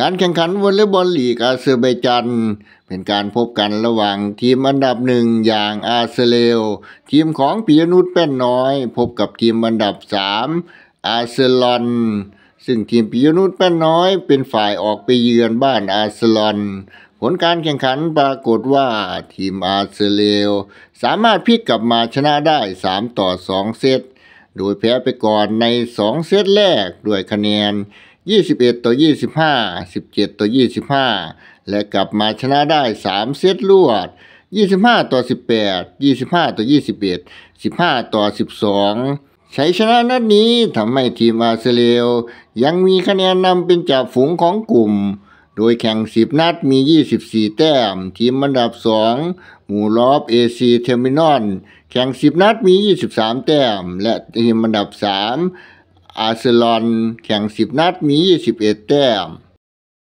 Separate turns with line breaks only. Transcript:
การแข่งขันวอลเลย์บอลลีกอาเซอร์ไบจันเป็นการพบกันระหว่างทีมอันดับหนึ่งอย่างอาเซเลวทีมของปิยนุชแป้นน้อยพบกับทีมอันดับ3อาเซลอน ซึ่งทีมปิยนุชแป้นน้อย เป็นฝ่ายออกไปเยือนบ้านอาเซลอนผลการแข่งขันปรากฏว่าทีมอาเซเลวสามารถพลิกกลับมาชนะได้3ต่อ2เซตโดยแพ้ไปก่อนใน 2เซตแรกด้วยคะแนน21 ต่อ 25 17ต่อ 25 และกลับมาชนะได้ 3 เซตรวด 25 ต่อ 18 25 ต่อ 21 15 ต่อ 12 ใช้ชนะนัดนี้ทำให้ทีมอาเซเลวยังมีคะแนนนำเป็นจ่าฝูงของกลุ่ม โดยแข่ง 10 นัดมี 24 แต้ม ทีมอันดับ 2 หมู่ลอบเอซีเทอร์มินอล แข่ง 10 นัดมี 23 แต้ม และทีมอันดับ 3อาร์เซลอนแข่ง10นัดมี21 แต้ม